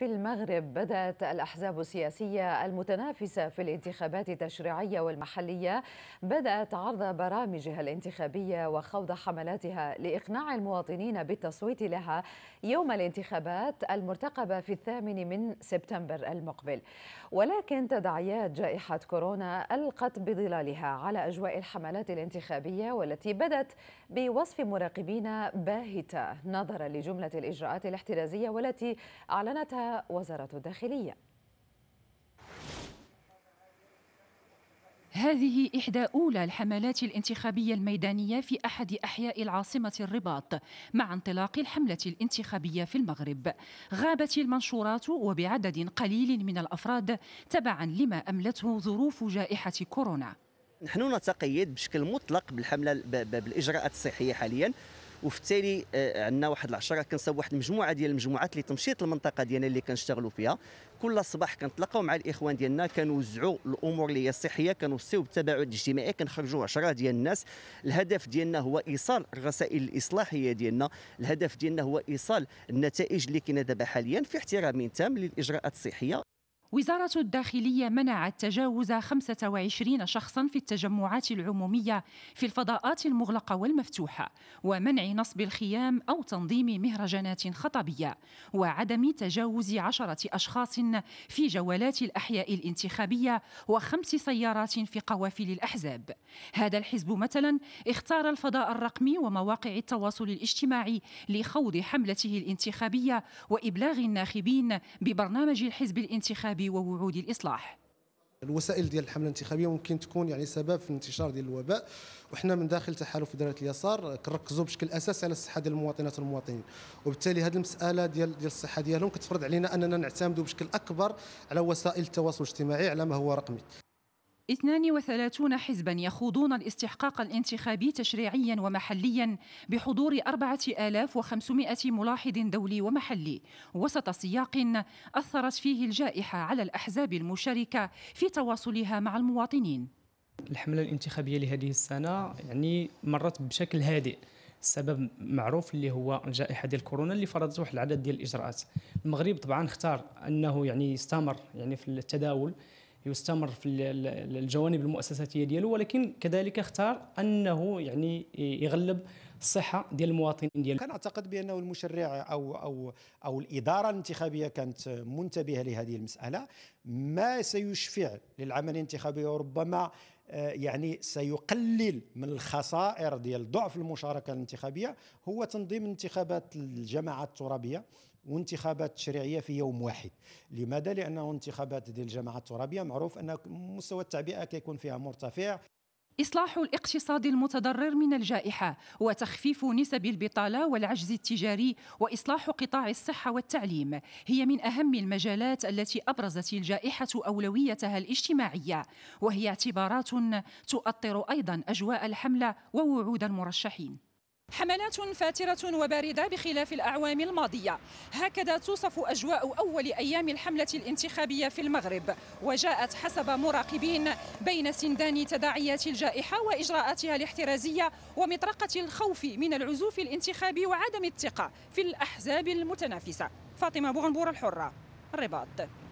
في المغرب بدأت الأحزاب السياسية المتنافسة في الانتخابات التشريعية والمحلية بدأت عرض برامجها الانتخابية وخوض حملاتها لإقناع المواطنين بالتصويت لها يوم الانتخابات المرتقبة في الثامن من سبتمبر المقبل ولكن تداعيات جائحة كورونا ألقت بظلالها على أجواء الحملات الانتخابية والتي بدت بوصف مراقبين باهتة نظرا لجملة الإجراءات الاحترازية والتي أعلنتها وزارة الداخلية هذه إحدى أولى الحملات الانتخابية الميدانية في أحد أحياء العاصمة الرباط مع انطلاق الحملة الانتخابية في المغرب غابت المنشورات وبعدد قليل من الأفراد تبعا لما أملته ظروف جائحة كورونا نحن نتقيد بشكل مطلق بالحملة بالإجراءات الصحية حاليا وفي التالي آه، عندنا واحد العشره كنصاوب واحد المجموعه ديال المجموعات اللي تمشيط المنطقه ديالنا اللي كنشتغلوا فيها كل صباح كنتلاقاو مع الاخوان ديالنا كنوزعوا الامور اللي هي الصحيه كنوصيو بالتباعد الاجتماعي كنخرجوا 10 ديال الناس الهدف ديالنا هو ايصال الرسائل الاصلاحيه ديالنا الهدف ديالنا هو ايصال النتائج اللي كاينه دابا حاليا في احترام تام للاجراءات الصحيه وزارة الداخلية منعت تجاوز 25 شخصا في التجمعات العمومية في الفضاءات المغلقة والمفتوحة ومنع نصب الخيام أو تنظيم مهرجانات خطبية وعدم تجاوز عشرة أشخاص في جولات الأحياء الانتخابية وخمس سيارات في قوافل الأحزاب هذا الحزب مثلا اختار الفضاء الرقمي ومواقع التواصل الاجتماعي لخوض حملته الانتخابية وإبلاغ الناخبين ببرنامج الحزب الانتخابي الانتخابي ووعود الاصلاح الوسائل ديال الحمله الانتخابيه ممكن تكون يعني سبب في الانتشار ديال الوباء وحنا من داخل تحالف دائره اليسار كنركزوا بشكل اساسي على الصحه ديال المواطنات والمواطنين وبالتالي هذه المساله ديال ديال الصحه ديالهم كتفرض علينا اننا نعتمدوا بشكل اكبر على وسائل التواصل الاجتماعي على ما هو رقمي 32 حزبا يخوضون الاستحقاق الانتخابي تشريعيا ومحليا بحضور 4500 ملاحظ دولي ومحلي وسط سياق أثرت فيه الجائحة على الأحزاب المشاركة في تواصلها مع المواطنين الحملة الانتخابية لهذه السنة يعني مرت بشكل هادئ السبب معروف اللي هو الجائحه ديال كورونا اللي فرضت واحد العدد ديال الاجراءات المغرب طبعا اختار انه يعني يستمر يعني في التداول يستمر في الجوانب المؤسساتيه ديالو ولكن كذلك اختار انه يعني يغلب الصحه ديال المواطنين ديال كنعتقد بانه المشرع او او او الاداره الانتخابيه كانت منتبهه لهذه المساله ما سيشفع للعمل الانتخابي وربما آه، يعني سيقلل من الخسائر ديال ضعف المشاركه الانتخابيه هو تنظيم انتخابات الجماعات الترابيه وانتخابات تشريعيه في يوم واحد لماذا لانه انتخابات ديال الجماعات الترابيه معروف ان مستوى التعبئه كيكون فيها مرتفع إصلاح الاقتصاد المتضرر من الجائحة وتخفيف نسب البطالة والعجز التجاري وإصلاح قطاع الصحة والتعليم هي من أهم المجالات التي أبرزت الجائحة أولويتها الاجتماعية وهي اعتبارات تؤطر أيضا أجواء الحملة ووعود المرشحين حملات فاترة وباردة بخلاف الأعوام الماضية هكذا توصف أجواء أول أيام الحملة الانتخابية في المغرب وجاءت حسب مراقبين بين سندان تداعيات الجائحة وإجراءاتها الاحترازية ومطرقة الخوف من العزوف الانتخابي وعدم الثقة في الأحزاب المتنافسة فاطمة بوغنبور الحرة الرباط